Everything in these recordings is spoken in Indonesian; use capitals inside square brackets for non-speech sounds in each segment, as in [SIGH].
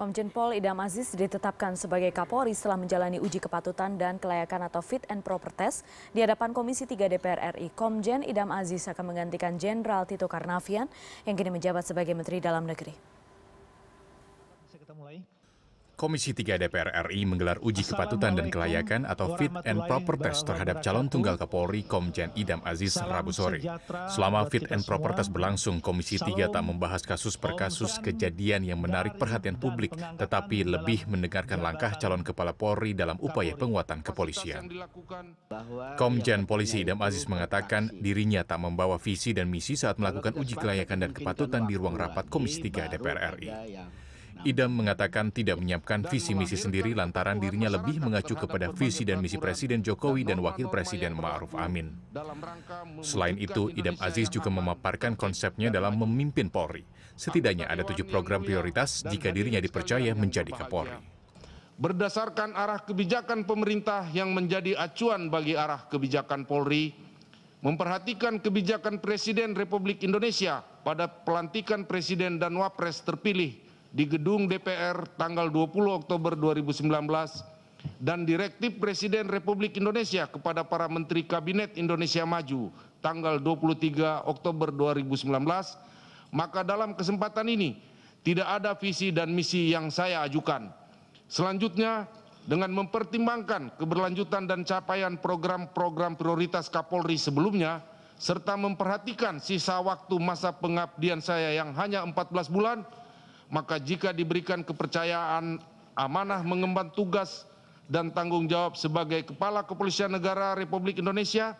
Komjen Pol Idam Aziz ditetapkan sebagai Kapolri setelah menjalani uji kepatutan dan kelayakan atau fit and proper test di hadapan Komisi 3 DPR RI. Komjen Idam Aziz akan menggantikan Jenderal Tito Karnavian yang kini menjabat sebagai Menteri Dalam Negeri. Bisa kita mulai? Komisi 3 DPR RI menggelar uji kepatutan dan kelayakan atau fit and proper test terhadap calon tunggal Kapolri Komjen Idam Aziz Rabu sore. Selama fit and proper test berlangsung, Komisi 3 tak membahas kasus per kasus kejadian yang menarik perhatian publik, tetapi lebih mendengarkan langkah calon kepala Polri dalam upaya penguatan kepolisian. Komjen Polisi Idam Aziz mengatakan dirinya tak membawa visi dan misi saat melakukan uji kelayakan dan kepatutan di ruang rapat Komisi 3 DPR RI. Idam mengatakan tidak menyiapkan visi misi sendiri lantaran dirinya lebih mengacu kepada visi dan misi Presiden Jokowi dan Wakil Presiden Ma'ruf Amin. Selain itu, Idam Aziz juga memaparkan konsepnya dalam memimpin Polri. Setidaknya ada tujuh program prioritas jika dirinya dipercaya menjadi Kapolri berdasarkan arah kebijakan pemerintah yang menjadi acuan bagi arah kebijakan Polri, memperhatikan kebijakan Presiden Republik Indonesia pada pelantikan Presiden dan Wapres terpilih di gedung dpr tanggal dua puluh oktober dua ribu sembilan belas dan direktif presiden republik indonesia kepada para menteri kabinet indonesia maju tanggal dua puluh tiga oktober dua ribu sembilan belas maka dalam kesempatan ini tidak ada visi dan misi yang saya ajukan. Selanjutnya, dengan mempertimbangkan keberlanjutan dan capaian program-program prioritas Kapolri sebelumnya, serta memperhatikan sisa waktu masa pengabdian saya yang hanya 14 bulan, maka jika diberikan kepercayaan amanah mengemban tugas dan tanggung jawab sebagai Kepala Kepolisian Negara Republik Indonesia,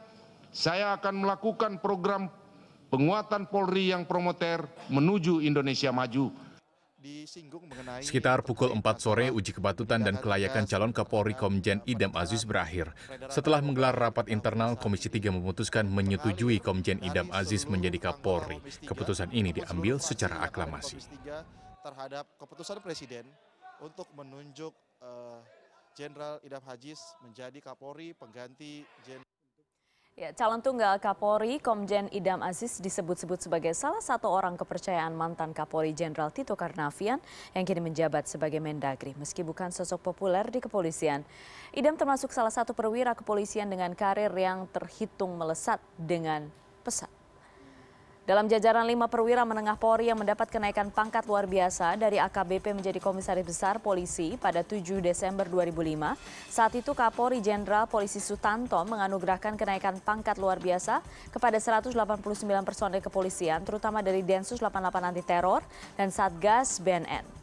saya akan melakukan program penguatan Polri yang promoter menuju Indonesia maju. Sekitar pukul 4 sore, uji kepatutan dan kelayakan calon Kapolri Komjen Idam Aziz berakhir. Setelah menggelar rapat internal, Komisi 3 memutuskan menyetujui Komjen Idam Aziz menjadi Kapolri. Keputusan ini diambil secara aklamasi terhadap keputusan Presiden untuk menunjuk eh, Jenderal uh, Idam Hajis menjadi Kapolri pengganti Jenderal. Ya, calon tunggal Kapolri Komjen Idam Aziz disebut-sebut sebagai salah satu orang kepercayaan mantan Kapolri Jenderal Tito Karnavian yang kini menjabat sebagai Mendagri. Meski bukan sosok populer di kepolisian, Idam termasuk salah satu perwira kepolisian dengan karir yang terhitung melesat dengan pesat. Dalam jajaran lima perwira menengah Polri yang mendapat kenaikan pangkat luar biasa dari AKBP menjadi Komisaris Besar Polisi pada 7 Desember 2005, saat itu Kapolri Jenderal Polisi Sutanto menganugerahkan kenaikan pangkat luar biasa kepada 189 personel kepolisian, terutama dari Densus 88 Anti Teror dan Satgas BNN.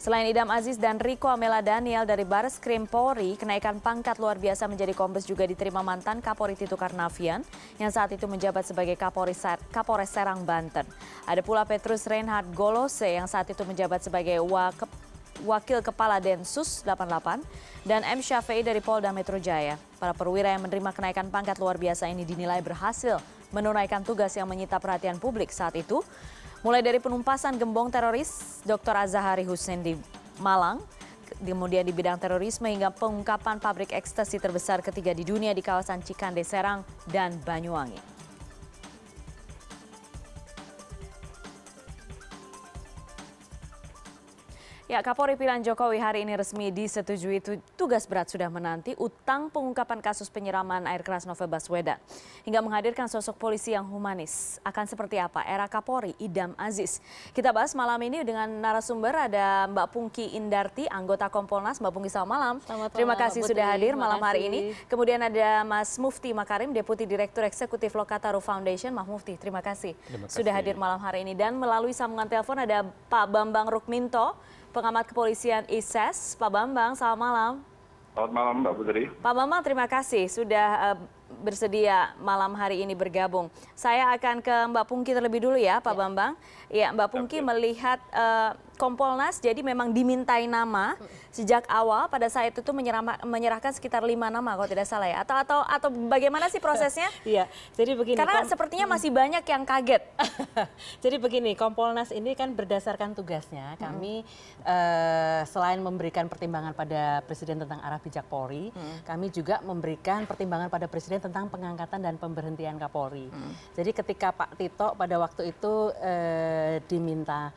Selain Idam Aziz dan Riko Amela Daniel dari Baris Krim Polri, kenaikan pangkat luar biasa menjadi kombes juga diterima mantan Kapolri Tito Karnavian yang saat itu menjabat sebagai Kapolri Ser Kapolres Serang, Banten. Ada pula Petrus Reinhard Golose yang saat itu menjabat sebagai Wak Wakil Kepala Densus 88 dan M. Syafei dari Polda Metro Jaya. Para perwira yang menerima kenaikan pangkat luar biasa ini dinilai berhasil menunaikan tugas yang menyita perhatian publik saat itu Mulai dari penumpasan gembong teroris Dr. Azahari Hussein di Malang, kemudian di bidang terorisme hingga pengungkapan pabrik ekstasi terbesar ketiga di dunia di kawasan Cikande, Serang, dan Banyuwangi. Ya, Kapolri pilihan Jokowi hari ini resmi disetujui tugas berat sudah menanti utang pengungkapan kasus penyiraman air keras Novel Baswedan. Hingga menghadirkan sosok polisi yang humanis. Akan seperti apa era Kapolri Idam Aziz? Kita bahas malam ini dengan narasumber ada Mbak Pungki Indarti, anggota Kompolnas. Mbak Pungki, selamat malam. Selamat Terima kasih Putri. sudah hadir malam hari ini. Kemudian ada Mas Mufti Makarim, Deputi Direktur Eksekutif Lokataru Foundation. Mas Mufti, terima kasih, terima kasih. sudah hadir malam hari ini. Dan melalui sambungan telepon ada Pak Bambang Rukminto, pengamat kepolisian ISES. E Pak Bambang, selamat malam. Selamat malam Mbak Putri. Pak Bambang, terima kasih sudah eh, bersedia malam hari ini bergabung. Saya akan ke Mbak Pungki terlebih dulu ya, Pak ya. Bambang. Ya, Mbak Pungki ya, melihat uh, Kompolnas jadi memang dimintai nama sejak awal pada saat itu menyerahkan sekitar lima nama kalau tidak salah ya atau atau atau bagaimana sih prosesnya? [LAUGHS] Iya, jadi begini. Karena kom... sepertinya hmm. masih banyak yang kaget. [LAUGHS] jadi begini, Kompolnas ini kan berdasarkan tugasnya hmm. kami eh, selain memberikan pertimbangan pada Presiden tentang arah bijak Polri, hmm. kami juga memberikan pertimbangan pada Presiden tentang pengangkatan dan pemberhentian Kapolri. Hmm. Jadi ketika Pak Tito pada waktu itu eh, diminta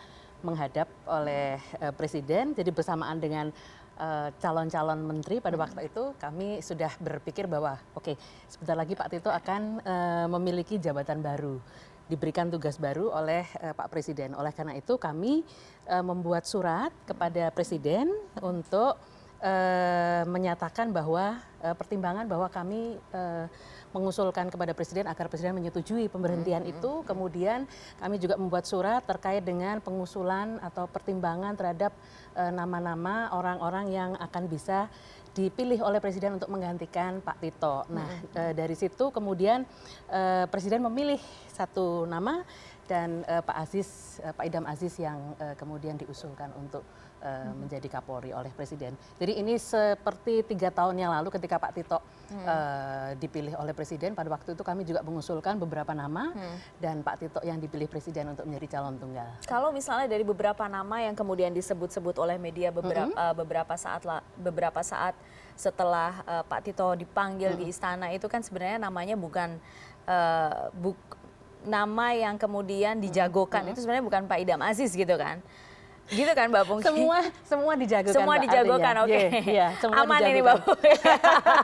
menghadap oleh eh, presiden jadi bersamaan dengan eh, calon-calon uh, menteri pada waktu hmm. itu kami sudah berpikir bahwa oke okay, sebentar lagi Pak Tito akan uh, memiliki jabatan baru diberikan tugas baru oleh uh, Pak Presiden. Oleh karena itu kami uh, membuat surat kepada Presiden untuk uh, menyatakan bahwa uh, pertimbangan bahwa kami uh, mengusulkan kepada Presiden agar Presiden menyetujui pemberhentian hmm. itu. Kemudian kami juga membuat surat terkait dengan pengusulan atau pertimbangan terhadap eh, nama-nama uh, orang-orang yang akan bisa dipilih oleh presiden untuk menggantikan Pak Tito. Nah, -hmm. uh, dari situ kemudian uh, presiden memilih satu nama dan uh, Pak Aziz, uh, Pak Idam Aziz yang uh, kemudian diusulkan untuk uh, hmm. menjadi Kapolri oleh Presiden. Jadi ini seperti tiga tahun yang lalu ketika Pak Tito hmm. uh, dipilih oleh Presiden, pada waktu itu kami juga mengusulkan beberapa nama hmm. dan Pak Tito yang dipilih Presiden untuk menjadi calon tunggal. Kalau misalnya dari beberapa nama yang kemudian disebut-sebut oleh media beberapa hmm. uh, beberapa saat la, beberapa saat setelah uh, Pak Tito dipanggil hmm. di istana itu kan sebenarnya namanya bukan uh, buk, nama yang kemudian dijagokan hmm. itu sebenarnya bukan Pak Idam Aziz gitu kan. Gitu kan Mbak Pungki? Semua semua dijagokan. Semua dijagokan, oke. Okay. Yeah, yeah, Aman dijagokan. ini Mbak Pungki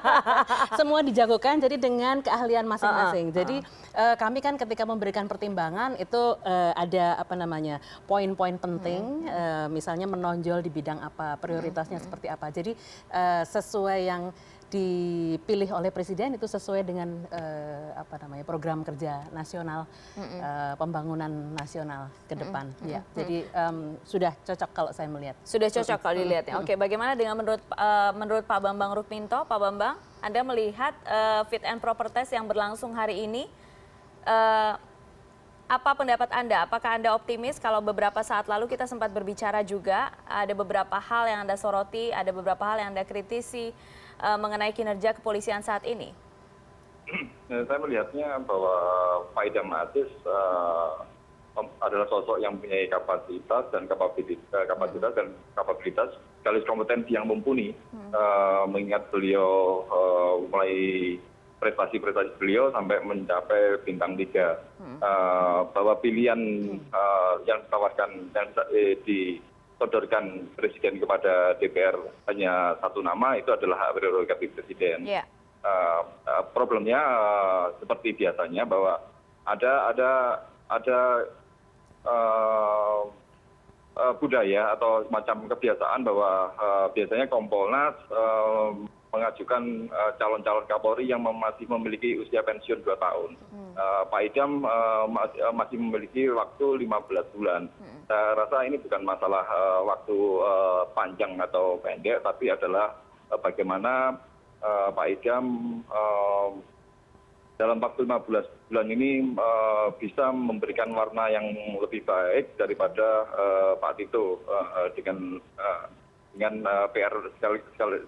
[LAUGHS] Semua dijagokan jadi dengan keahlian masing-masing. Uh -uh. Jadi Uh, kami kan ketika memberikan pertimbangan itu uh, ada apa namanya poin-poin penting, hmm. uh, misalnya menonjol di bidang apa, prioritasnya hmm. seperti hmm. apa. Jadi uh, sesuai yang dipilih oleh presiden itu sesuai dengan uh, apa namanya program kerja nasional mm -hmm. uh, pembangunan nasional ke depan. Mm -hmm. Ya, mm -hmm. jadi um, sudah cocok kalau saya melihat. Sudah cocok kalau dilihat ya. Oke, bagaimana dengan menurut uh, menurut Pak Bambang Rukminto, Pak Bambang, Anda melihat uh, fit and proper test yang berlangsung hari ini uh, apa pendapat Anda? Apakah Anda optimis kalau beberapa saat lalu kita sempat berbicara juga ada beberapa hal yang Anda soroti, ada beberapa hal yang Anda kritisi Eh, mengenai kinerja kepolisian saat ini? [CLEARS THROAT] Eh, saya melihatnya bahwa Pak Idam Aziz uh, adalah sosok yang punya eh, kapasitas dan kapabilitas, kapasitas dan kapabilitas kalis kompetensi yang mumpuni hmm. uh, mengingat beliau uh, mulai prestasi-prestasi beliau sampai mencapai bintang tiga hmm. uh, bahwa pilihan hmm. uh, yang ditawarkan dan eh, di sodorkan presiden kepada dpr hanya satu nama itu adalah hak prerogatif presiden ya. eh, eh, problemnya eh, seperti biasanya bahwa ada ada ada budaya atau semacam kebiasaan bahwa biasanya kompolnas mengajukan eh, calon calon kapolri yang masih memiliki usia pensiun dua tahun hmm. eh, pak idam eh, masih memiliki waktu lima belas bulan hmm. saya rasa ini bukan masalah waktu panjang atau pendek tapi adalah bagaimana pak idam dalam waktu lima belas bulan ini bisa memberikan warna yang lebih baik daripada pak tito dengan pr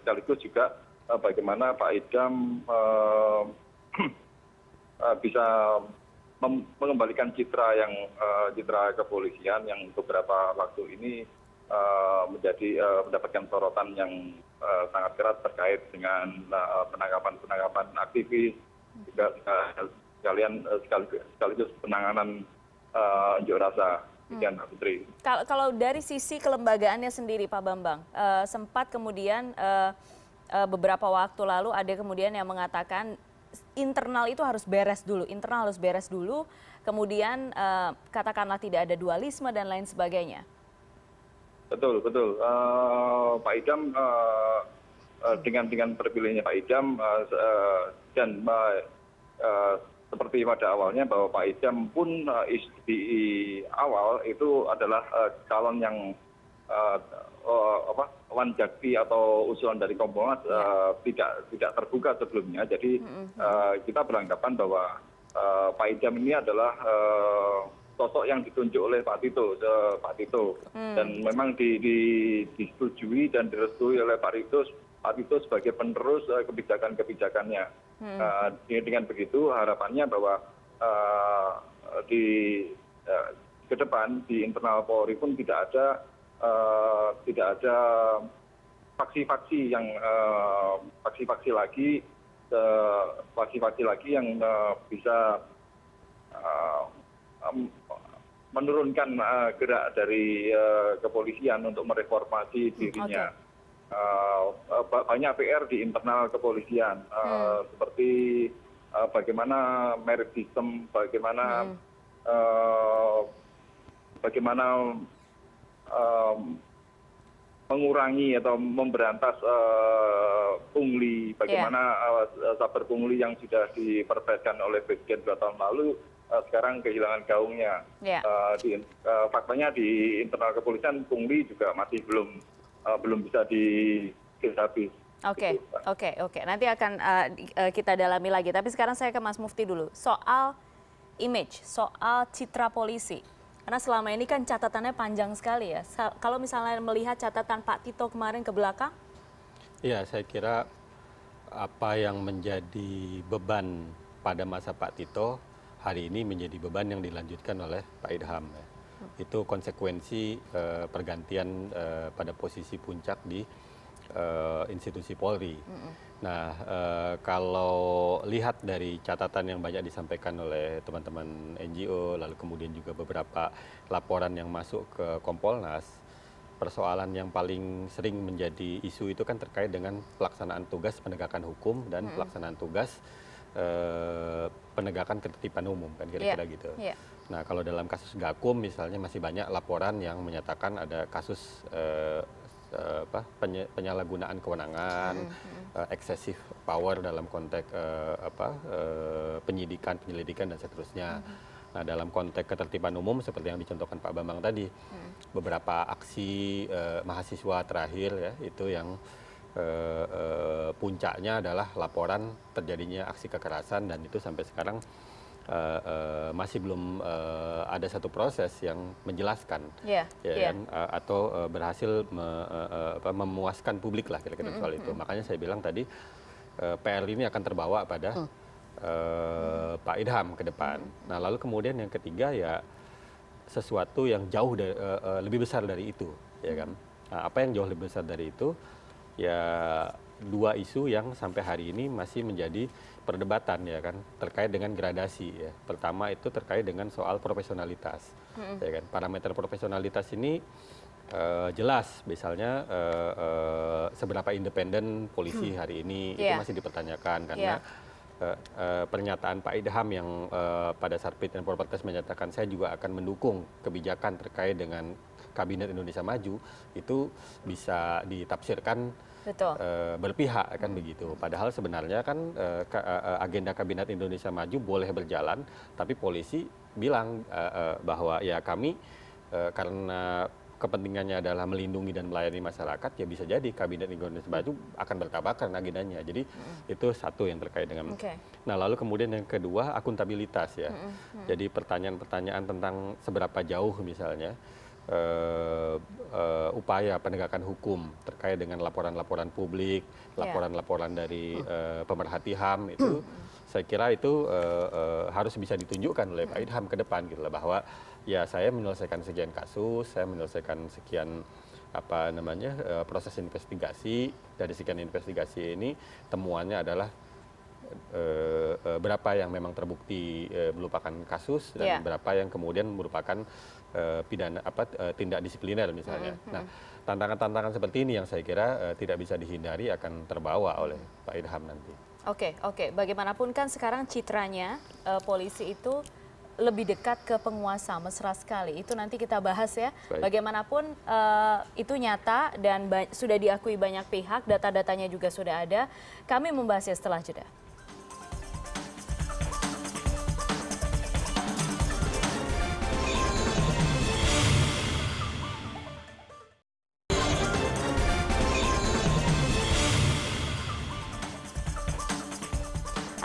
sekaligus juga Eh, bagaimana pak idam eh, [CLEARS THROAT] eh, bisa mengembalikan citra yang citra kepolisian yang beberapa waktu ini menjadi mendapatkan sorotan yang sangat keras terkait dengan penangkapan penangkapan aktivis juga sekaligus penanganan unjuk rasa hmm. kalau dari sisi kelembagaannya sendiri pak bambang sempat kemudian Eh, beberapa waktu lalu ada kemudian yang mengatakan internal itu harus beres dulu, internal harus beres dulu, kemudian uh, katakanlah tidak ada dualisme dan lain sebagainya. Betul, betul. Uh, Pak Idam uh, uh, dengan dengan terpilihnya Pak Idam uh, uh, dan uh, seperti pada awalnya bahwa Pak Idam pun uh, di awal itu adalah uh, calon yang uh, uh, apa wan jakti atau usulan dari kompolnas iya. eh, tidak tidak terbuka sebelumnya jadi eh, kita beranggapan bahwa eh, Pak Idam ini adalah sosok yang ditunjuk oleh Pak Tito, Pak Tito, mm. dan memang di, disetujui dan direstui oleh Pak Tito, Pak Tito sebagai penerus kebijakan-kebijakannya. Mm. dengan begitu harapannya bahwa di ke depan di internal Polri pun tidak ada Eh, tidak ada faksi faksi yang eh, faksi faksi lagi eh, faksi-faksi lagi yang bisa menurunkan gerak dari kepolisian untuk mereformasi hmm, dirinya banyak PR di internal kepolisian hmm. seperti bagaimana merit system, bagaimana hmm. bagaimana mengurangi atau memberantas eh, pungli bagaimana eh, sabar pungli yang sudah diperbaikan oleh presiden dua tahun lalu eh, sekarang kehilangan gaungnya. Ya. faktanya di internal kepolisian pungli juga masih belum belum bisa dihabis. Oke, gitu, oke, oke. Nanti akan kita dalami lagi. Tapi sekarang saya ke Mas Mufti dulu. Soal image, soal citra polisi. Karena selama ini kan catatannya panjang sekali ya. Kalau misalnya melihat catatan Pak Tito kemarin ke belakang? ya saya kira apa yang menjadi beban pada masa Pak Tito hari ini menjadi beban yang dilanjutkan oleh Pak Idham. Ya. Hmm. Itu konsekuensi eh, pergantian eh, pada posisi puncak di uh, institusi Polri. Mm -hmm. Nah, uh, kalau lihat dari catatan yang banyak disampaikan oleh teman-teman NGO, lalu kemudian juga beberapa laporan yang masuk ke Kompolnas, persoalan yang paling sering menjadi isu itu kan terkait dengan pelaksanaan tugas penegakan hukum dan mm pelaksanaan tugas uh, penegakan ketertiban umum kan kira-kira yeah. gitu. Yeah. Nah kalau dalam kasus Gakum misalnya masih banyak laporan yang menyatakan ada kasus Eh, apa penyalahgunaan kewenangan, mm -hmm. uh, hmm. eh, eksesif power dalam konteks uh, apa uh, penyidikan, penyelidikan dan seterusnya. -hmm. Nah, dalam konteks ketertiban umum seperti yang dicontohkan Pak Bambang tadi, hmm. beberapa aksi eh, mahasiswa terakhir ya itu yang eh, eh, puncaknya adalah laporan terjadinya aksi kekerasan dan itu sampai sekarang Eh, eh, masih belum eh, ada satu proses yang menjelaskan ya, ya, ya. kan, atau berhasil memuaskan publik lah kira kira soal itu makanya saya bilang tadi pr ini akan terbawa pada mm. pak idham ke depan nah lalu kemudian yang ketiga ya sesuatu yang jauh dari, lebih besar dari itu ya kan mm. nah, apa yang jauh lebih besar dari itu ya dua isu yang sampai hari ini masih menjadi perdebatan ya kan terkait dengan gradasi ya. Pertama itu terkait dengan soal profesionalitas. Mm-hmm. Ya kan parameter profesionalitas ini uh, jelas misalnya uh, uh, seberapa independen polisi hmm. hari ini yeah. itu iya. masih dipertanyakan karena yeah. Iya. Uh, uh, pernyataan Pak Idham yang uh, pada Sarpit dan Proper Test menyatakan saya juga akan mendukung kebijakan terkait dengan Kabinet Indonesia Maju itu bisa ditafsirkan Betul. Eh, berpihak kan begitu padahal sebenarnya kan eh, eh, agenda kabinet indonesia maju boleh berjalan tapi polisi bilang bahwa ya kami karena kepentingannya adalah melindungi dan melayani masyarakat ya bisa jadi kabinet Indonesia Maju akan bertabrakan agendanya jadi hmm. itu satu yang terkait dengan okay. nah lalu kemudian yang kedua akuntabilitas ya Hmm. -hmm. jadi pertanyaan-pertanyaan tentang seberapa jauh misalnya Eh, eh, upaya penegakan hukum terkait dengan laporan laporan publik ya. laporan laporan dari hmm. eh, pemerhati ham itu hmm. saya kira itu harus bisa ditunjukkan oleh pak idham ke depan gitu lah bahwa ya saya menyelesaikan sekian kasus saya menyelesaikan sekian apa namanya proses investigasi dari sekian investigasi ini temuannya adalah berapa yang memang terbukti merupakan kasus dan ya. berapa yang kemudian merupakan Eh, pidana apa eh, tindak disipliner misalnya. Hmm, hmm. Nah, tantangan-tantangan seperti ini yang saya kira eh, tidak bisa dihindari akan terbawa oleh Pak Irham nanti. Oke, okay, oke. Okay. Bagaimanapun kan sekarang citranya uh, polisi itu lebih dekat ke penguasa mesra sekali. Itu nanti kita bahas ya. Baik. Bagaimanapun uh, itu nyata dan sudah diakui banyak pihak, data-datanya juga sudah ada. Kami membahasnya setelah jeda.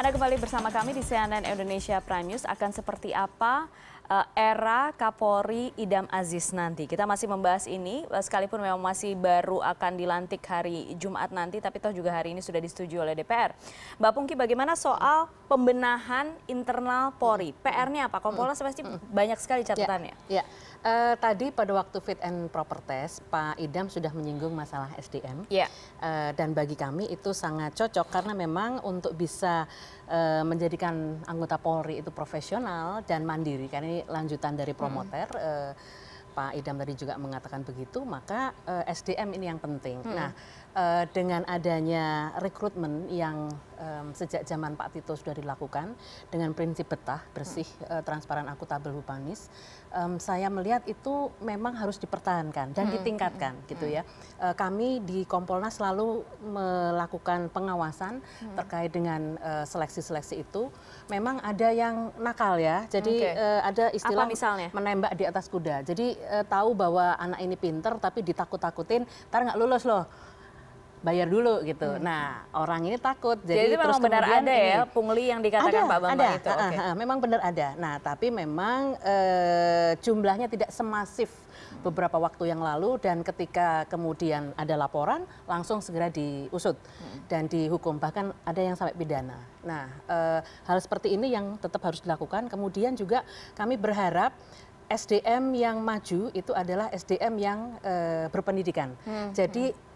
Anda kembali bersama kami di CNN Indonesia Prime News. Akan seperti apa eh, era Kapolri Idam Aziz nanti? Kita masih membahas ini, eh, sekalipun memang masih baru akan dilantik hari Jumat nanti, tapi toh juga hari ini sudah disetujui oleh DPR. Mbak Pungki, bagaimana soal pembenahan internal Polri? PR-nya apa? Kompolnas pasti banyak sekali ya, catatannya. Ya, ya. Uh, tadi pada waktu fit and proper test, Pak Idam sudah menyinggung masalah SDM. Ya. Uh, dan bagi kami itu sangat cocok karena memang untuk bisa Eh, menjadikan anggota Polri itu profesional dan mandiri karena ini lanjutan dari hmm. promoter. Hmm. Uh, Pak Idam tadi juga mengatakan begitu, maka uh, eh, SDM ini yang penting. Hmm. Nah, uh, dengan adanya rekrutmen yang um, sejak zaman Pak Tito sudah dilakukan dengan prinsip betah, bersih, hmm. uh, transparan, akuntabel, humanis, um, saya melihat itu memang harus dipertahankan dan hmm. ditingkatkan hmm. gitu hmm. ya. Uh, kami di Kompolnas selalu melakukan pengawasan hmm. terkait dengan seleksi-seleksi uh, itu. Memang ada yang nakal ya, jadi okay. uh, ada istilah misalnya? menembak di atas kuda. Jadi uh, tahu bahwa anak ini pinter tapi ditakut-takutin, ntar nggak lulus loh bayar dulu gitu. Hmm. Nah, orang ini takut. Jadi, Jadi terus memang benar ada ya ini, ya pungli yang dikatakan ada, Pak Bambang ada, itu. Ada, okay. memang benar ada. Nah, tapi memang eh, jumlahnya tidak semasif beberapa waktu yang lalu dan ketika kemudian ada laporan langsung segera diusut hmm. dan dihukum bahkan ada yang sampai pidana. Nah, e, hal seperti ini yang tetap harus dilakukan. Kemudian juga kami berharap SDM yang maju itu adalah SDM yang e, berpendidikan. Hmm. Jadi hmm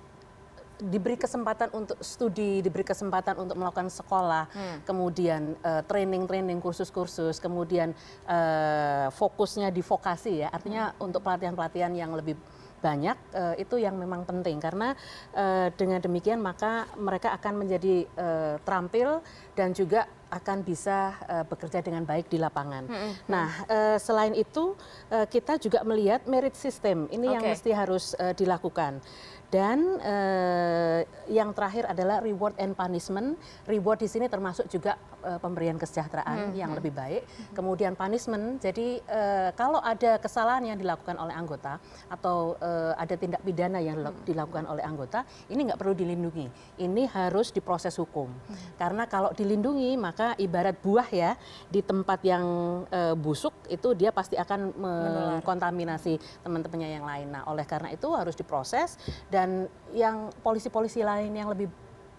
diberi kesempatan untuk studi, diberi kesempatan untuk melakukan sekolah, hmm. kemudian eh, training-training, kursus-kursus, kemudian uh, fokusnya di vokasi ya, artinya hmm. untuk pelatihan-pelatihan yang lebih banyak uh, itu yang memang penting karena uh, dengan demikian maka mereka akan menjadi uh, terampil dan juga akan bisa uh, bekerja dengan baik di lapangan. Hmm, -hmm. hmm. Nah, uh, selain itu uh, kita juga melihat merit system ini okay. yang mesti harus uh, dilakukan. Dan eh, yang terakhir adalah reward and punishment. Reward di sini termasuk juga eh, pemberian kesejahteraan hmm. yang hmm. lebih baik. Hmm, hmm. Kemudian punishment. Jadi eh, kalau ada kesalahan yang dilakukan oleh anggota atau eh, ada tindak pidana yang hmm. dilakukan oleh anggota, ini nggak perlu dilindungi. Ini harus diproses hukum. Hmm. Karena kalau dilindungi maka ibarat buah ya di tempat yang eh, busuk itu dia pasti akan mengkontaminasi teman-temannya yang lain. Nah, oleh karena itu harus diproses dan dan yang polisi-polisi lain yang lebih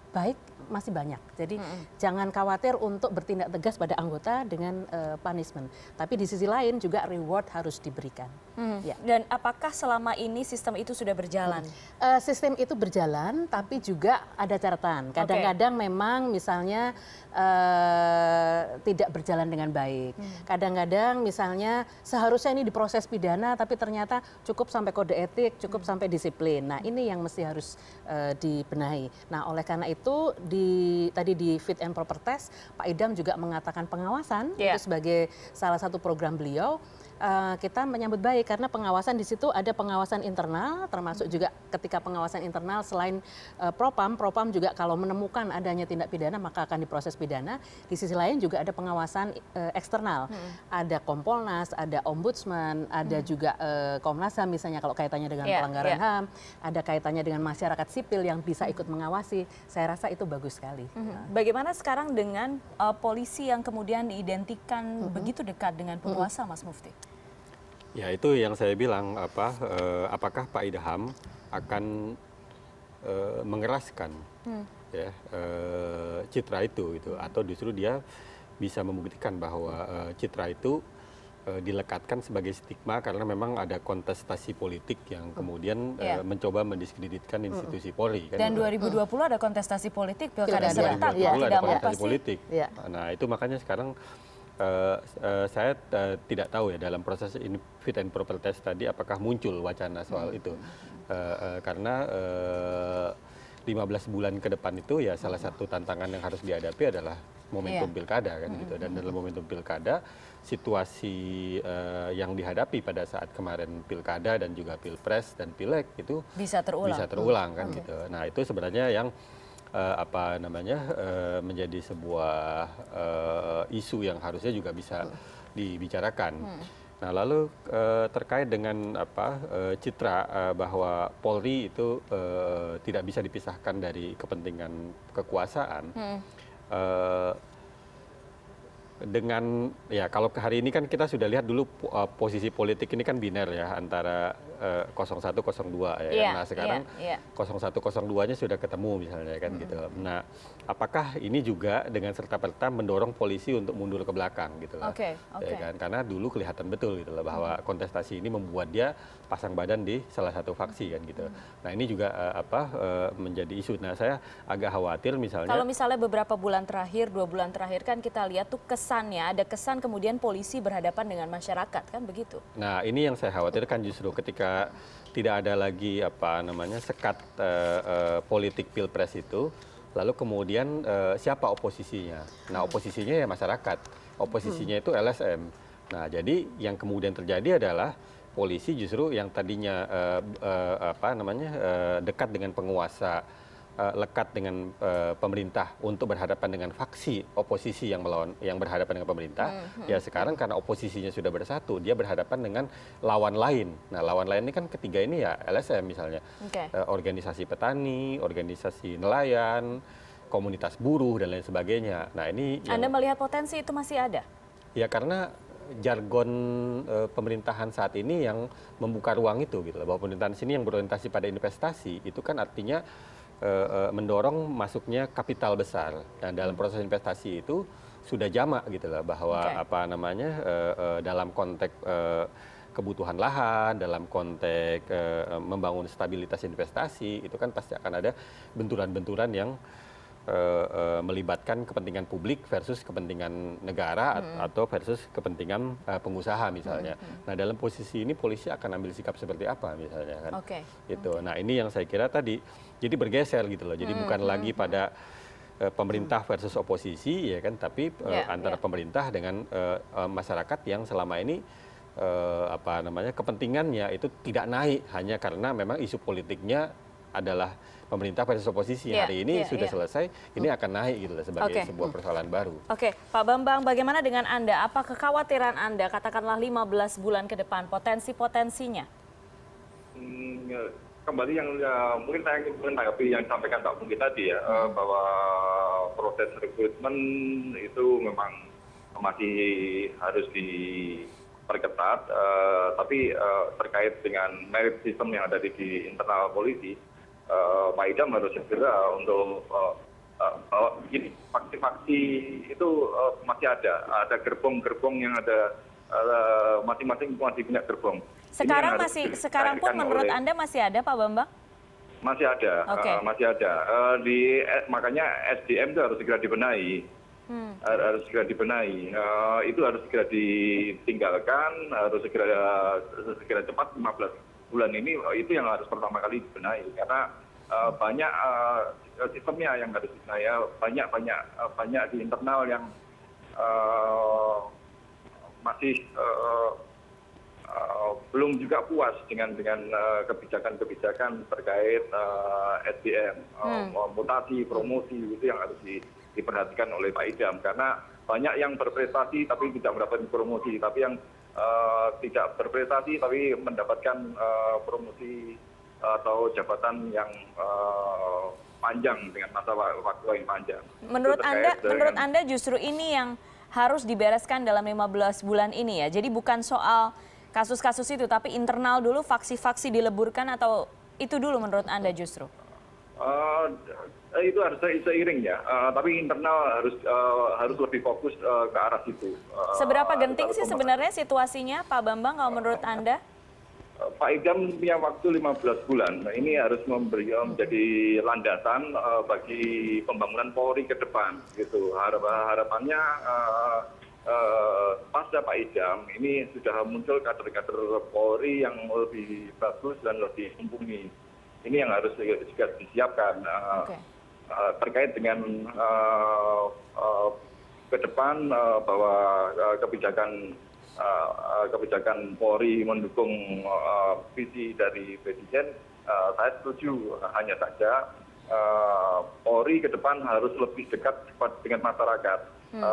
baik masih banyak. Jadi mm -hmm. jangan khawatir untuk bertindak tegas pada anggota dengan uh, punishment. Tapi di sisi lain juga reward harus diberikan. Hmm. Ya. Dan apakah selama ini sistem itu sudah berjalan? Hmm. Uh, sistem itu berjalan, tapi juga ada catatan. Kadang-kadang okay. memang misalnya uh, tidak berjalan dengan baik. Hmm. Kadang-kadang hmm. misalnya seharusnya ini diproses pidana, tapi ternyata cukup sampai kode etik, cukup hmm. sampai disiplin. Nah ini yang mesti harus uh, dibenahi. Nah oleh karena itu di tadi di fit and proper test, Pak Idam juga mengatakan pengawasan yeah. itu sebagai salah satu program beliau Eh, kita menyambut baik karena pengawasan di situ ada pengawasan internal termasuk juga ketika pengawasan internal selain uh, propam propam juga kalau menemukan adanya tindak pidana maka akan diproses pidana di sisi lain juga ada pengawasan uh, eksternal hmm. ada Kompolnas ada ombudsman ada hmm. juga uh, Komnas HAM misalnya kalau kaitannya dengan yeah, pelanggaran yeah. HAM ada kaitannya dengan masyarakat sipil yang bisa ikut hmm. mengawasi saya rasa itu bagus sekali hmm. bagaimana sekarang dengan uh, polisi yang kemudian diidentikan hmm. begitu dekat dengan hmm. penguasa hmm. Mas Mufti Ya itu yang saya bilang apa eh, apakah Pak Idham akan eh, mengeraskan hmm. ya eh, citra itu itu hmm. atau justru dia bisa membuktikan bahwa eh, citra itu eh, dilekatkan sebagai stigma karena memang ada kontestasi politik yang hmm. kemudian yeah. eh, iya. mencoba mendiskreditkan hmm. institusi -hmm. Polri kan. Dan 2020 gitu. hmm. ada kontestasi politik pilkada iya, serentak ya, tidak ada kontestasi politik. Ya. Nah, itu makanya sekarang Eh, eh, saya eh, tidak tahu ya dalam proses ini fit and proper test tadi apakah muncul wacana soal hmm. itu karena 15 bulan ke depan itu ya salah hmm. satu tantangan yang harus dihadapi adalah momentum yeah. pilkada kan gitu dan hmm. dalam momentum pilkada situasi uh, yang dihadapi pada saat kemarin pilkada dan juga pilpres dan pileg itu bisa terulang bisa terulang kan okay. gitu nah itu sebenarnya yang Eh, apa namanya eh, menjadi sebuah eh, isu yang harusnya juga bisa dibicarakan. Hmm. Nah, lalu terkait dengan apa citra bahwa Polri itu tidak bisa dipisahkan dari kepentingan kekuasaan. Hmm. dengan ya kalau hari ini kan kita sudah lihat dulu posisi politik ini kan biner ya antara 01 eh, 02 ya yeah, kan? Iya, nah, iya, sekarang yeah, yeah. 01 02-nya sudah ketemu misalnya kan mm -hmm. gitu. Nah, apakah ini juga dengan serta-merta mendorong polisi untuk mundur ke belakang gitu lah. Okay, okay. Ya kan? Karena dulu kelihatan betul gitu lah bahwa mm -hmm. kontestasi ini membuat dia pasang badan di salah satu faksi kan gitu. Mm -hmm. Nah, ini juga uh, apa uh, menjadi isu. Nah, saya agak khawatir misalnya Kalau misalnya beberapa bulan terakhir, dua bulan terakhir kan kita lihat tuh kesannya ada kesan kemudian polisi berhadapan dengan masyarakat kan begitu. Nah, ini yang saya khawatirkan justru ketika tidak tidak ada lagi apa namanya sekat eh, eh, politik pilpres itu lalu kemudian eh, siapa oposisinya nah oposisinya ya masyarakat oposisinya hmm. itu LSM nah jadi yang kemudian terjadi adalah polisi justru yang tadinya apa namanya dekat dengan penguasa Eh, lekat dengan eh, pemerintah untuk berhadapan dengan faksi oposisi yang melawan yang berhadapan dengan pemerintah hmm, hmm. ya sekarang karena oposisinya sudah bersatu dia berhadapan dengan lawan lain nah lawan lain ini kan ketiga ini ya LSM misalnya okay. Eh, organisasi petani organisasi nelayan komunitas buruh dan lain sebagainya nah ini Anda melihat potensi itu masih ada ya karena jargon e, pemerintahan saat ini yang membuka ruang itu gitu bahwa pemerintahan sini yang berorientasi pada investasi itu kan artinya uh, mendorong masuknya kapital besar. Dan nah, dalam proses investasi itu sudah jamak gitu lah bahwa okay. apa namanya uh, uh, dalam konteks uh, kebutuhan lahan dalam konteks uh, membangun stabilitas investasi itu kan pasti akan ada benturan-benturan yang Eh, eh, melibatkan kepentingan publik versus kepentingan negara hmm. atau versus kepentingan eh, pengusaha misalnya. Hmm. Nah dalam posisi ini polisi akan ambil sikap seperti apa misalnya kan? Oke. Okay. Itu. Okay. Nah ini yang saya kira tadi jadi bergeser gitu loh. Jadi hmm, bukan hmm, lagi hmm. pada pemerintah versus oposisi ya kan, tapi uh, antara yeah. pemerintah dengan uh, masyarakat yang selama ini apa namanya kepentingannya itu tidak naik hanya karena memang isu politiknya adalah pemerintah versus oposisi yeah, hari ini yeah, sudah yeah. selesai, ini akan naik gitu sebagai okay. sebuah persoalan baru. Oke, okay. Pak Bambang, bagaimana dengan Anda? Apa kekhawatiran Anda katakanlah 15 bulan ke depan potensi-potensinya? Hmm, ya, kembali yang ya, mungkin saya ingin menanggapi yang disampaikan Pak Mungkin tadi ya hmm. Eh, bahwa proses rekrutmen itu memang masih harus diperketat, uh, tapi uh, terkait dengan merit sistem yang ada di, di internal polisi, Eh, Idam harus segera untuk eh, eh, ini faksi faksi itu masih ada ada gerbong gerbong yang ada masing masing masih punya gerbong sekarang masih sekarang pun menurut anda masih ada pak bambang masih ada okay. uh, masih ada uh, di eh, makanya SDM itu harus segera dibenahi hmm. harus segera dibenahi uh, itu harus segera ditinggalkan harus segera segera cepat 15 bulan ini itu yang harus pertama kali dibenahi karena Eh, banyak eh, sistemnya yang harus saya banyak banyak eh, banyak di internal yang masih belum juga puas dengan dengan kebijakan kebijakan terkait SDM hmm. mutasi promosi itu yang harus diperhatikan oleh Pak Idam karena banyak yang berprestasi tapi tidak mendapatkan promosi tapi yang tidak berprestasi tapi mendapatkan promosi atau jabatan yang eh, panjang dengan masa waktu yang panjang. Menurut Anda, dengan... menurut Anda justru ini yang harus dibereskan dalam 15 bulan ini ya. Jadi bukan soal kasus-kasus itu, tapi internal dulu faksi-faksi dileburkan atau itu dulu menurut Anda justru? Uh, itu harus seiring ya, uh, tapi internal harus uh, harus lebih fokus uh, ke arah situ. Uh, Seberapa genting sih sebenarnya situasinya, Pak Bambang, kalau menurut Anda? pak idam punya waktu lima belas bulan nah, ini harus memberi eh, menjadi landasan eh, bagi pembangunan polri ke depan gitu harapannya eh, pasca pak idam ini sudah muncul kader kader polri yang lebih bagus dan lebih mumpuni ini yang harus juga disiapkan terkait dengan ke depan bahwa kebijakan Eh, eh, kebijakan polri mendukung eh, visi dari presiden saya setuju hanya saja polri ke depan harus lebih dekat dengan masyarakat hmm.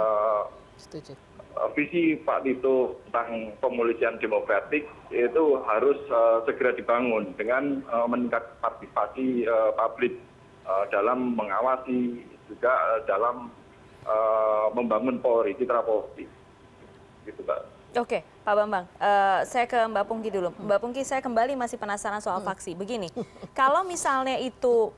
visi Pak Tito tentang pemulihan demokratik itu harus uh, segera dibangun dengan uh, meningkat partisipasi uh, publik uh, dalam mengawasi juga uh, dalam uh, membangun Polri, citra Polri. Gitu, Pak. Oke, Pak Bambang, uh, saya ke Mbak Pungki dulu. Mbak Pungki, saya kembali masih penasaran soal vaksin. Begini, [LAUGHS] kalau misalnya itu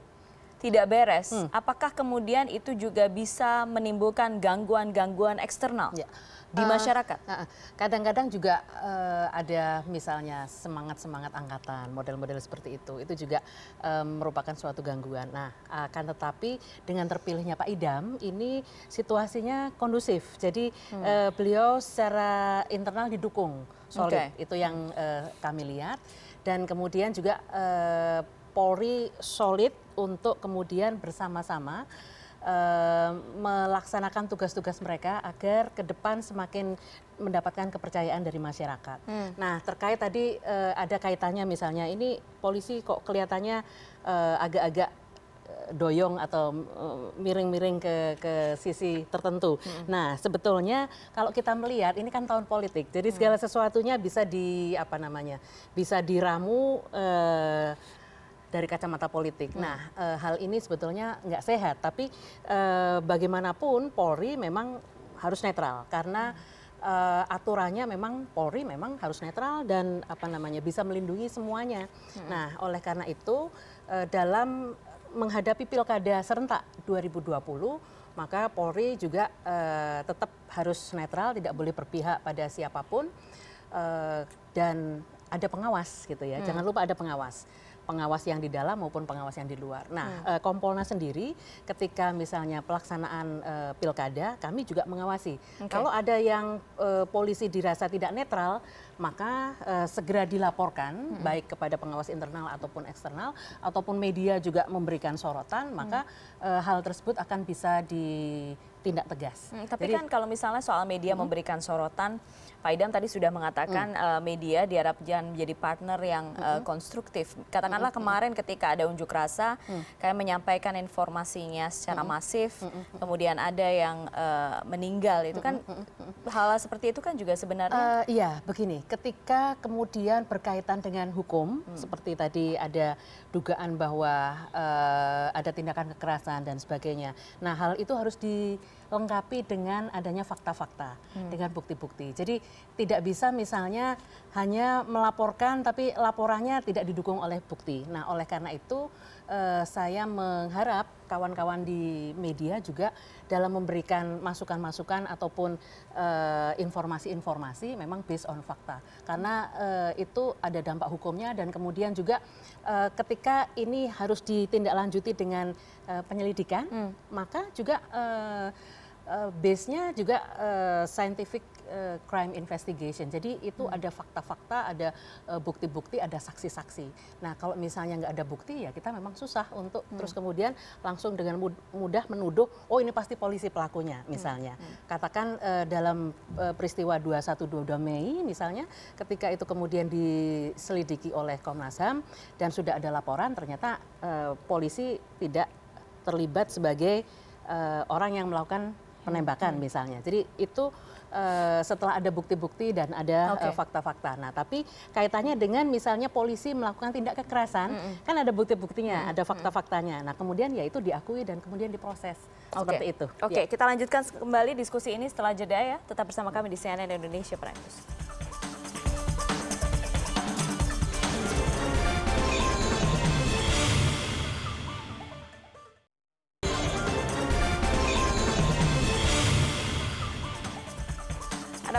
tidak beres, hmm. apakah kemudian itu juga bisa menimbulkan gangguan-gangguan eksternal? Ya di eh, masyarakat. Kadang-kadang uh, juga uh, ada misalnya semangat-semangat angkatan, model-model seperti itu. Itu juga um, merupakan suatu gangguan. Nah, akan tetapi dengan terpilihnya Pak Idam ini situasinya kondusif. Jadi hmm. uh, beliau secara internal didukung solid. Okay. Itu yang uh, kami lihat dan kemudian juga uh, Polri solid untuk kemudian bersama-sama Eh, melaksanakan tugas-tugas mereka agar ke depan semakin mendapatkan kepercayaan dari masyarakat. Hmm. Nah, terkait tadi e, ada kaitannya misalnya ini polisi kok kelihatannya eh, agak-agak e, doyong atau miring-miring ke ke sisi tertentu. Hmm. Nah, sebetulnya kalau kita melihat ini kan tahun politik. Jadi hmm. segala sesuatunya bisa di apa namanya? bisa diramu eh, dari kacamata politik. Hmm. Nah, e, hal ini sebetulnya nggak sehat, tapi e, bagaimanapun Polri memang harus netral karena e, aturannya memang Polri memang harus netral dan apa namanya bisa melindungi semuanya. Hmm. Nah, oleh karena itu e, dalam menghadapi pilkada serentak 2020 maka Polri juga e, tetap harus netral, tidak boleh berpihak pada siapapun e, dan ada pengawas gitu ya. Hmm. Jangan lupa ada pengawas pengawas yang di dalam maupun pengawas yang di luar. Nah, hmm. Eh, Kompolnas sendiri ketika misalnya pelaksanaan eh, pilkada kami juga mengawasi. Okay. Kalau ada yang eh, polisi dirasa tidak netral, maka segera dilaporkan hmm. baik kepada pengawas internal ataupun eksternal ataupun media juga memberikan sorotan, maka hmm. hal tersebut akan bisa di tindak tegas. Hmm, tapi Jadi, kan kalau misalnya soal media hmm. memberikan sorotan, Pak Idam tadi sudah mengatakan hmm. uh, media diharapkan menjadi partner yang eh, hmm. uh, konstruktif. Katakanlah hmm. kemarin ketika ada unjuk rasa, hmm. kayak menyampaikan informasinya secara hmm. masif, hmm. hmm. kemudian ada yang uh, meninggal, itu kan hmm. hmm. hal hal seperti itu kan juga sebenarnya. Uh, iya, begini, ketika kemudian berkaitan dengan hukum, hmm. seperti tadi ada dugaan bahwa uh, ada tindakan kekerasan dan sebagainya. Nah, hal itu harus di lengkapi dengan adanya fakta-fakta, hmm. dengan bukti-bukti. Jadi tidak bisa misalnya hanya melaporkan tapi laporannya tidak didukung oleh bukti. Nah, oleh karena itu uh, saya mengharap kawan-kawan di media juga dalam memberikan masukan-masukan ataupun eh, informasi-informasi uh, memang based on fakta. Karena uh, itu ada dampak hukumnya dan kemudian juga uh, ketika ini harus ditindaklanjuti dengan uh, penyelidikan, hmm. maka juga uh, uh, base-nya juga uh, scientific uh, crime investigation. Jadi itu hmm. ada fakta-fakta, ada eh, bukti-bukti, uh, ada saksi-saksi. Nah kalau misalnya nggak ada bukti ya kita memang susah untuk hmm. terus kemudian langsung dengan mudah menuduh, oh ini pasti polisi pelakunya hmm. misalnya. Hmm. Hmm. Katakan uh, dalam uh, peristiwa 212 Mei misalnya, ketika itu kemudian diselidiki oleh Komnas HAM dan sudah ada laporan, ternyata uh, polisi tidak terlibat sebagai uh, orang yang melakukan hmm. penembakan hmm. misalnya. Jadi itu Eh, setelah ada bukti-bukti dan ada eh, fakta-fakta. Okay. nah, tapi kaitannya dengan misalnya polisi melakukan tindak kekerasan, mm -hmm. kan ada bukti-buktinya, mm -hmm. ada fakta-faktanya. Nah, kemudian ya itu diakui dan kemudian diproses okay. seperti itu. Oke, okay. ya. kita lanjutkan kembali diskusi ini setelah jeda ya. Tetap bersama kami di CNN Indonesia Prime News.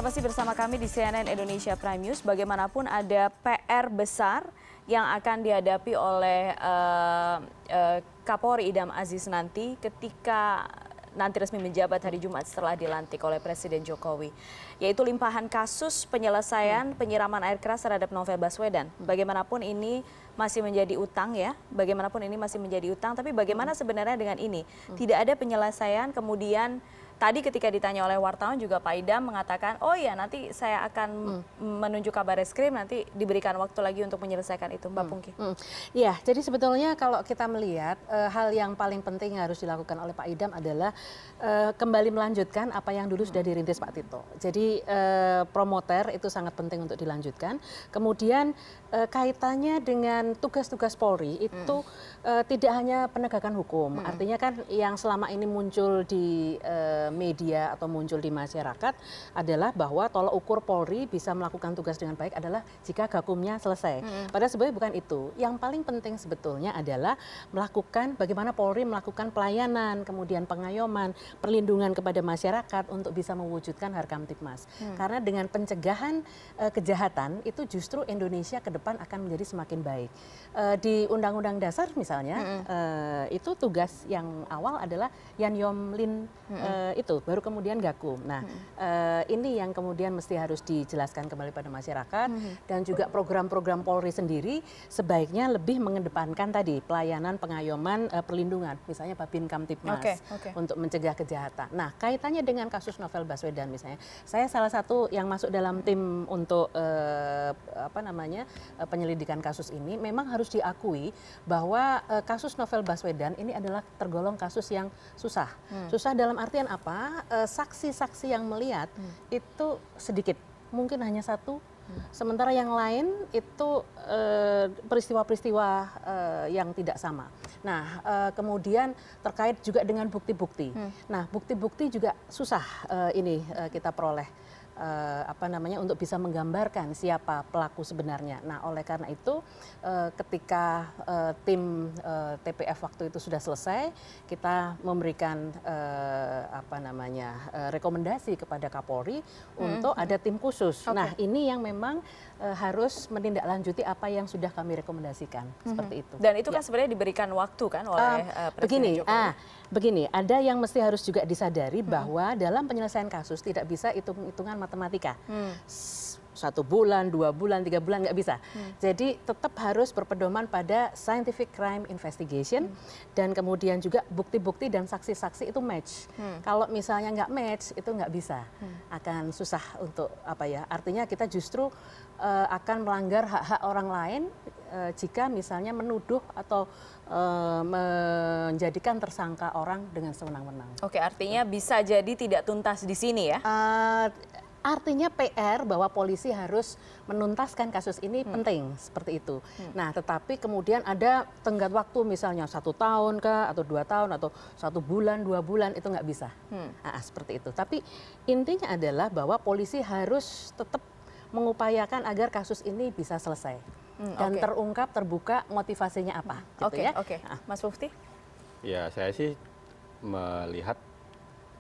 masih bersama kami di CNN Indonesia Prime News. Bagaimanapun ada PR besar yang akan dihadapi oleh uh, uh, Kapolri Idam Aziz nanti ketika nanti resmi menjabat hari Jumat setelah dilantik oleh Presiden Jokowi, yaitu limpahan kasus penyelesaian penyiraman air keras terhadap Novel Baswedan. Bagaimanapun ini masih menjadi utang ya, bagaimanapun ini masih menjadi utang, tapi bagaimana sebenarnya dengan ini? Tidak ada penyelesaian, kemudian tadi ketika ditanya oleh wartawan juga Pak Idam mengatakan, oh ya nanti saya akan hmm. menuju kabar reskrim, nanti diberikan waktu lagi untuk menyelesaikan itu, Mbak hmm. Pungki. Hmm. Ya, jadi sebetulnya kalau kita melihat e, hal yang paling penting yang harus dilakukan oleh Pak Idam adalah e, kembali melanjutkan apa yang dulu sudah hmm. dirintis Pak Tito. Jadi e, promoter itu sangat penting untuk dilanjutkan. Kemudian Eh, kaitannya dengan tugas-tugas Polri itu hmm. tidak hanya penegakan hukum. Hmm. Artinya kan yang selama ini muncul di eh, media atau muncul di masyarakat adalah bahwa tolak ukur Polri bisa melakukan tugas dengan baik adalah jika gakumnya selesai. Hmm. Padahal sebenarnya bukan itu. Yang paling penting sebetulnya adalah melakukan bagaimana Polri melakukan pelayanan, kemudian pengayoman, perlindungan kepada masyarakat untuk bisa mewujudkan Harkam Tipmas. Hmm. Karena dengan pencegahan kejahatan itu justru Indonesia ke depan depan akan menjadi semakin baik. Uh, di Undang-Undang Dasar misalnya mm -hmm. uh, itu tugas yang awal adalah Yan Lin mm -hmm. uh, itu baru kemudian Gakum. Nah mm -hmm. uh, ini yang kemudian mesti harus dijelaskan kembali pada masyarakat mm -hmm. dan juga program-program Polri sendiri sebaiknya lebih mengedepankan tadi pelayanan pengayoman uh, perlindungan misalnya Babin Kamtipmas okay, okay. untuk mencegah kejahatan. Nah kaitannya dengan kasus Novel Baswedan misalnya, saya salah satu yang masuk dalam tim untuk uh, apa namanya Eh, penyelidikan kasus ini memang harus diakui bahwa eh, kasus Novel Baswedan ini adalah tergolong kasus yang susah. Hmm. Susah dalam artian apa? Eh, saksi-saksi yang melihat hmm. itu sedikit, mungkin hanya satu hmm. Sementara yang lain itu peristiwa-peristiwa yang tidak sama. Nah, kemudian terkait juga dengan bukti-bukti. Hmm. Nah, bukti-bukti juga susah ini kita peroleh. Eh, apa namanya untuk bisa menggambarkan siapa pelaku sebenarnya. Nah, oleh karena itu eh, ketika eh, tim TPF waktu itu sudah selesai, kita memberikan apa namanya rekomendasi kepada Kapolri hmm. untuk ada tim khusus. Okay. Nah, ini yang memang e, harus menindaklanjuti apa yang sudah kami rekomendasikan mm -hmm. seperti itu. Dan itu kan ya. kan sebenarnya diberikan waktu kan oleh uh, Presiden begini, Jokowi. Ah, begini, ada yang mesti harus juga disadari mm -hmm. bahwa dalam penyelesaian kasus tidak bisa hitung-hitungan matematika. Mm satu bulan, dua bulan, tiga bulan nggak bisa. Hmm. Jadi tetap harus berpedoman pada scientific crime investigation hmm. dan kemudian juga bukti-bukti dan saksi-saksi itu match. Hmm. Kalau misalnya nggak match itu nggak bisa, hmm. akan susah untuk apa ya? Artinya kita justru uh, akan melanggar hak-hak orang lain uh, jika misalnya menuduh atau eh, menjadikan tersangka orang dengan sewenang-wenang. Oke, artinya bisa jadi tidak tuntas di sini ya? Uh, Artinya PR bahwa polisi harus menuntaskan kasus ini hmm. penting seperti itu. Hmm. Nah, tetapi kemudian ada tenggat waktu misalnya satu tahun kah atau dua tahun atau satu bulan dua bulan itu nggak bisa hmm. nah, seperti itu. Tapi intinya adalah bahwa polisi harus tetap mengupayakan agar kasus ini bisa selesai hmm, dan okay. terungkap terbuka motivasinya apa. Oke, hmm. gitu okay, ya. okay. Ah. Mas Mufti. Ya, saya sih melihat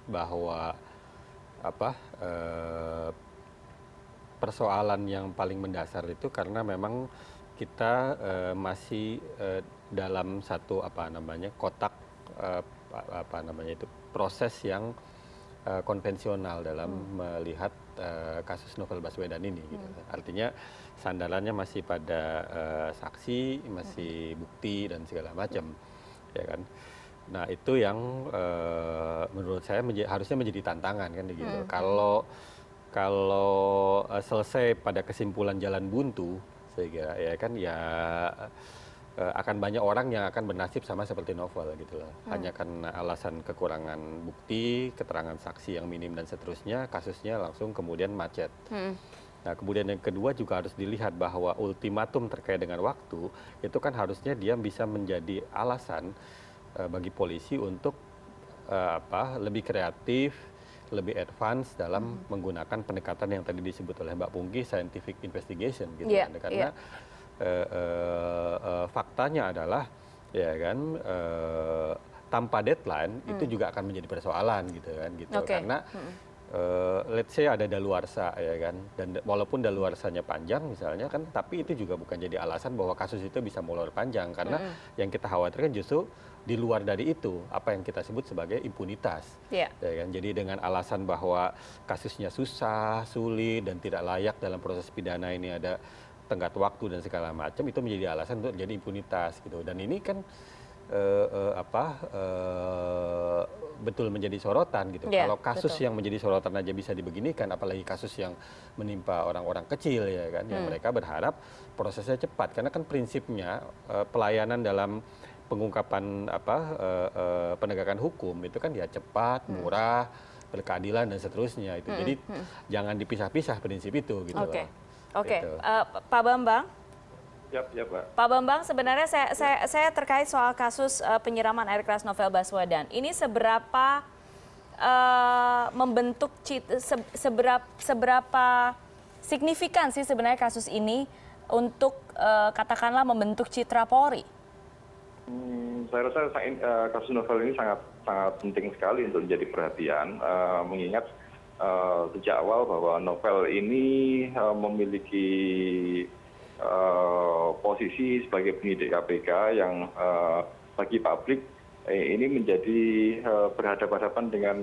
bahwa apa eh, persoalan yang paling mendasar itu karena memang kita eh, masih eh, dalam satu apa namanya kotak apa namanya itu proses yang konvensional dalam hmm. melihat kasus novel baswedan ini gitu. hmm. artinya sandalannya masih pada saksi masih hmm. bukti dan segala macam ya kan Nah itu yang uh, menurut saya menj harusnya menjadi tantangan kan gitu. Hmm. Kalau kalau uh, selesai pada kesimpulan jalan buntu, saya kira ya kan ya uh, akan banyak orang yang akan bernasib sama seperti novel gitu loh. Hmm. Hanya karena alasan kekurangan bukti, keterangan saksi yang minim dan seterusnya, kasusnya langsung kemudian macet. Hmm. Nah, kemudian yang kedua juga harus dilihat bahwa ultimatum terkait dengan waktu itu kan harusnya dia bisa menjadi alasan Eh, bagi polisi untuk eh, apa lebih kreatif, lebih advance dalam hmm. menggunakan pendekatan yang tadi disebut oleh Mbak Pungki scientific investigation gitu yeah, kan karena yeah. Iya. uh, eh, uh, uh, faktanya adalah ya kan uh, tanpa deadline hmm. itu juga akan menjadi persoalan gitu kan gitu okay. karena hmm. uh, let's say ada daluarsa ya kan dan walaupun daluarsanya panjang misalnya kan tapi itu juga bukan jadi alasan bahwa kasus itu bisa molor panjang karena hmm. yang kita khawatirkan justru di luar dari itu apa yang kita sebut sebagai impunitas yeah. ya kan? jadi dengan alasan bahwa kasusnya susah sulit dan tidak layak dalam proses pidana ini ada tenggat waktu dan segala macam itu menjadi alasan untuk jadi impunitas gitu dan ini kan uh, uh, apa uh, betul menjadi sorotan gitu. Yeah, Kalau kasus betul. yang menjadi sorotan aja bisa dibeginikan, apalagi kasus yang menimpa orang-orang kecil ya kan, ya hmm. yang mereka berharap prosesnya cepat karena kan prinsipnya uh, pelayanan dalam pengungkapan eh, eh, penegakan hukum itu kan ya cepat hmm. murah berkeadilan dan seterusnya itu hmm, jadi hmm. jangan dipisah-pisah prinsip itu gitu oke oke gitu. Eh, pak bambang Yap, yap, Pak. Pak Bambang, sebenarnya saya, ya. saya, saya terkait soal kasus uh, penyiraman air keras Novel Baswedan. Ini seberapa uh, membentuk cita, seberapa, seberapa signifikan sih sebenarnya kasus ini untuk uh, katakanlah membentuk citra Polri? Hmm, saya rasa eh, kasus novel ini sangat sangat penting sekali untuk menjadi perhatian eh, mengingat eh, sejak awal bahwa novel ini memiliki posisi sebagai penyidik kpk yang bagi publik ini menjadi berhadapan hadapan dengan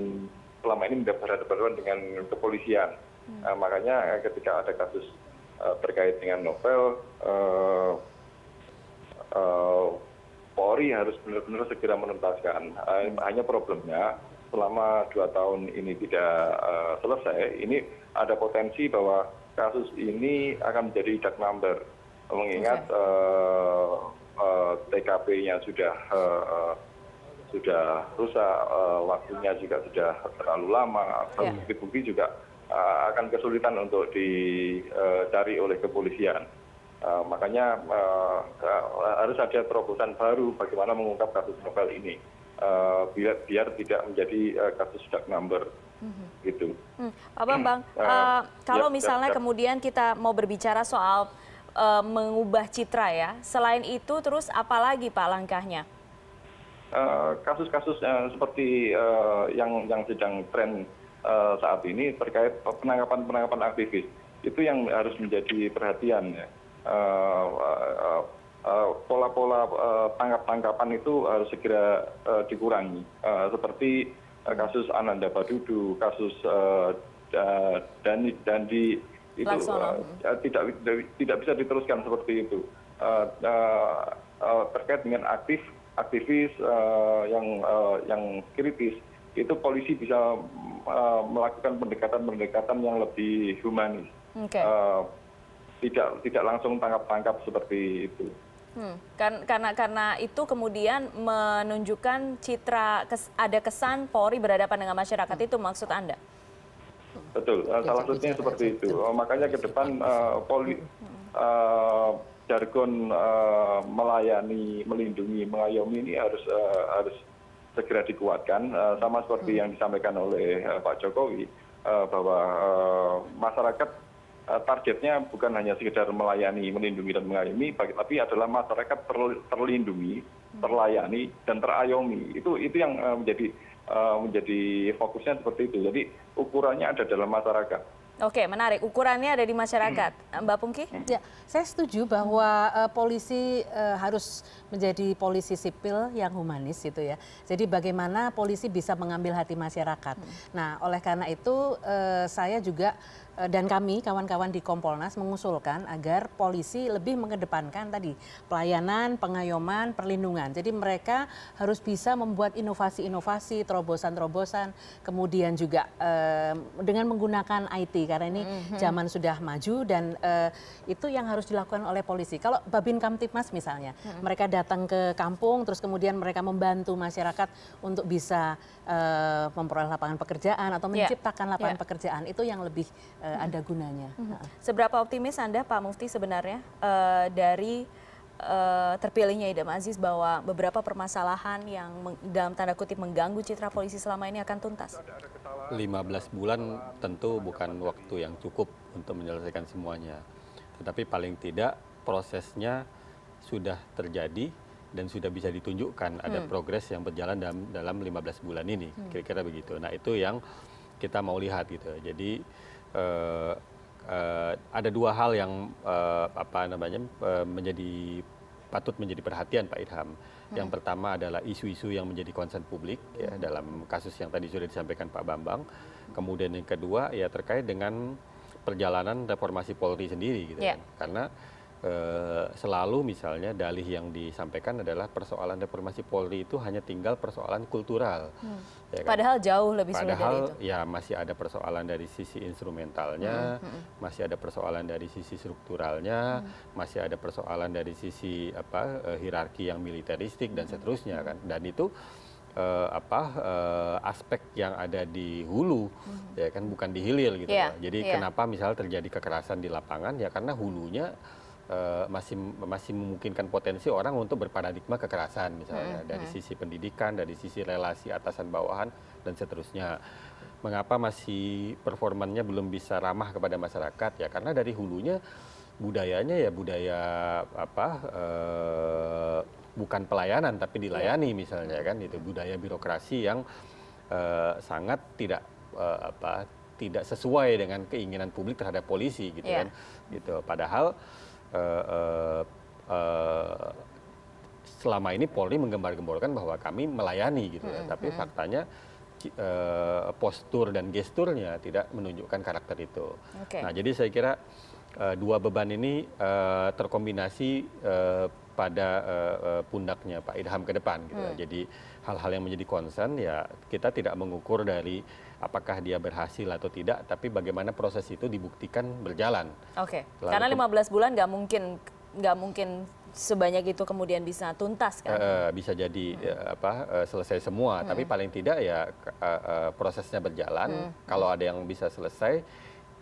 selama ini berhadapan hadapan dengan kepolisian hmm. makanya ketika ada kasus terkait dengan novel polri harus benar benar segera menuntaskan eh, hmm. hanya problemnya selama dua tahun ini tidak eh, selesai ini ada potensi bahwa kasus ini akan menjadi dark number mengingat eh, TKP-nya sudah sudah rusak, waktunya juga sudah terlalu lama, ya. bukti-bukti juga akan kesulitan untuk dicari oleh kepolisian. Eh, makanya eh, harus ada terobosan baru bagaimana mengungkap kasus novel ini eh, biar tidak menjadi kasus dark number mm-hmm. gitu mm. pak bambang hmm. ya, kalau misalnya kemudian kita mau berbicara soal mengubah citra ya selain itu terus apa lagi pak langkahnya kasus-kasus seperti yang yang sedang tren saat ini terkait penangkapan penangkapan aktivis itu yang harus menjadi perhatian ya Eh, eh, eh, pola pola tangkap tangkapan itu harus segera dikurangi seperti kasus ananda badudu kasus dandi itu ya, tidak bisa diteruskan seperti itu terkait dengan aktif aktivis yang kritis itu polisi bisa melakukan pendekatan pendekatan yang lebih humanis tidak tidak langsung tangkap tangkap seperti itu. Hmm, kan, karena karena itu kemudian menunjukkan citra kes, ada kesan Polri berhadapan dengan masyarakat hmm. itu maksud anda? Betul, hmm. salah satunya seperti itu. Oh, makanya ke depan uh, Polri uh, jargon uh, melayani, melindungi, mengayomi ini harus uh, harus segera dikuatkan uh, sama seperti hmm. yang disampaikan oleh uh, Pak Jokowi uh, bahwa uh, masyarakat Eh, targetnya bukan hanya sekedar melayani melindungi dan mengayomi tapi adalah masyarakat terlindungi hmm. terlayani dan terayomi itu yang eh, eh, menjadi fokusnya seperti itu jadi ukurannya ada dalam masyarakat Oke, menarik. Ukurannya ada di masyarakat. Hmm. Mbak Pungki? Hmm. Ya, saya setuju bahwa uh, polisi uh, harus menjadi polisi sipil yang humanis gitu ya. Jadi bagaimana polisi bisa mengambil hati masyarakat. Hmm. Nah, oleh karena itu uh, saya juga Eh, dan kami kawan-kawan di Kompolnas mengusulkan agar polisi lebih mengedepankan tadi pelayanan, pengayoman, perlindungan. Jadi mereka harus bisa membuat inovasi-inovasi, terobosan-terobosan, kemudian juga eh, dengan menggunakan IT karena ini mhm. zaman sudah maju dan eh, itu yang harus dilakukan oleh polisi. Kalau Babin Kamtipmas misalnya, mhm. mereka datang ke kampung terus kemudian mereka membantu masyarakat untuk bisa uh, memperoleh lapangan pekerjaan atau ya. menciptakan yeah. lapangan yeah. pekerjaan itu yang lebih uh, ada gunanya. -hmm. nah. Seberapa optimis Anda Pak Mufti sebenarnya uh, dari uh, terpilihnya Idam Aziz bahwa beberapa permasalahan yang dalam tanda kutip mengganggu citra polisi selama ini akan tuntas? 15 bulan tentu bukan waktu yang cukup untuk menyelesaikan semuanya. Tetapi paling tidak prosesnya sudah terjadi dan sudah bisa ditunjukkan ada hmm. progres yang berjalan dalam dalam 15 bulan ini hmm. kira-kira begitu. Nah itu yang kita mau lihat gitu. Jadi uh, uh, ada dua hal yang uh, apa namanya uh, menjadi patut menjadi perhatian Pak Irham. Hmm. Yang pertama adalah isu-isu yang menjadi concern publik ya dalam kasus yang tadi sudah disampaikan Pak Bambang. Kemudian yang kedua ya terkait dengan perjalanan reformasi Polri sendiri gitu yeah. kan. Karena Eh, selalu misalnya dalih yang disampaikan adalah persoalan reformasi Polri itu hanya tinggal persoalan kultural. Hmm. Ya kan? Padahal jauh lebih sulit Padahal, dari itu. ya masih ada persoalan dari sisi instrumentalnya, hmm, hmm. Hmm. masih ada persoalan dari sisi strukturalnya, hmm. masih ada persoalan dari sisi apa eh, hierarki yang militeristik dan hmm. seterusnya kan. Dan itu uh, apa uh, aspek yang ada di hulu hmm. ya kan bukan di hilir gitu yeah. jadi yeah. kenapa misalnya terjadi kekerasan di lapangan ya karena hulunya Eh, masih masih memungkinkan potensi orang untuk berparadigma kekerasan misalnya hmm. dari hmm. sisi pendidikan, dari sisi relasi atasan bawahan dan seterusnya. Mengapa masih performannya belum bisa ramah kepada masyarakat ya? Karena dari hulunya budayanya ya budaya apa uh, bukan pelayanan tapi dilayani yeah. misalnya ya kan itu budaya birokrasi yang uh, sangat tidak uh, apa tidak sesuai dengan keinginan publik terhadap polisi gitu yeah. kan gitu padahal Eh, eh, selama ini polri menggembar gemborkan bahwa kami melayani gitu ya hmm, tapi hmm. faktanya eh, postur dan gesturnya tidak menunjukkan karakter itu nah jadi saya kira dua beban ini terkombinasi pada pundaknya pak idham ke depan gitu ya hmm. jadi hal hal yang menjadi concern ya kita tidak mengukur dari apakah dia berhasil atau tidak, tapi bagaimana proses itu dibuktikan berjalan. Oke, okay. karena 15 bulan nggak mungkin nggak mungkin sebanyak itu kemudian bisa tuntas kan? Uh, bisa jadi hmm. Eh, apa uh, selesai semua, hmm. tapi paling tidak ya uh, uh, prosesnya berjalan. Hmm. Kalau ada yang bisa selesai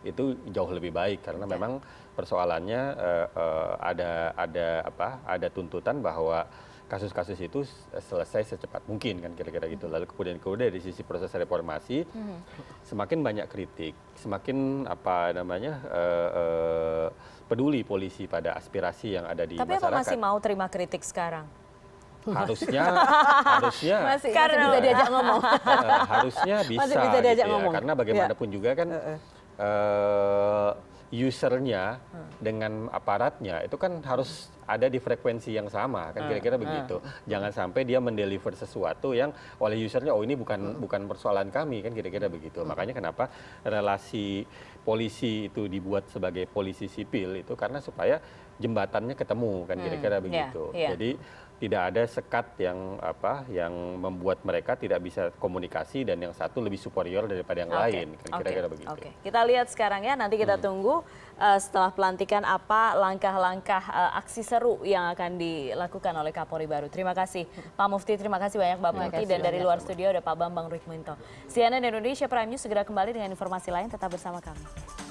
itu jauh lebih baik karena okay. Iya. memang persoalannya uh, uh, ada ada apa ada tuntutan bahwa kasus-kasus itu selesai secepat mungkin kan kira-kira gitu. Lalu kemudian kemudian dari sisi proses reformasi hmm. semakin banyak kritik, semakin apa namanya uh, uh, peduli polisi pada aspirasi yang ada di Tapi masyarakat. Tapi apa masih mau terima kritik sekarang? harusnya [LAUGHS] harusnya masih, karena masih bisa diajak ngomong uh, [LAUGHS] harusnya bisa, bisa diajak gitu ya, karena bagaimanapun ya. juga kan uh. Uh, usernya hmm. dengan aparatnya itu kan harus ada di frekuensi yang sama kan hmm. kira-kira hmm. begitu jangan sampai dia mendeliver sesuatu yang oleh usernya oh ini bukan bukan persoalan kami kan kira-kira begitu makanya kenapa relasi polisi itu dibuat sebagai polisi sipil itu karena supaya jembatannya ketemu kan kira-kira iya, begitu iya. jadi tidak ada sekat yang apa yang membuat mereka tidak bisa komunikasi dan yang satu lebih superior daripada yang okay. lain kira-kira okay. begitu. Oke, okay. kita lihat sekarang ya nanti kita hmm. tunggu uh, setelah pelantikan apa langkah-langkah uh, aksi seru yang akan dilakukan oleh Kapolri baru. Terima kasih Pak Mufti, terima kasih banyak Pak Mufti dan dari luar studio ada Pak Bambang Rikminto. CNN Indonesia Prime News segera kembali dengan informasi lain tetap bersama kami.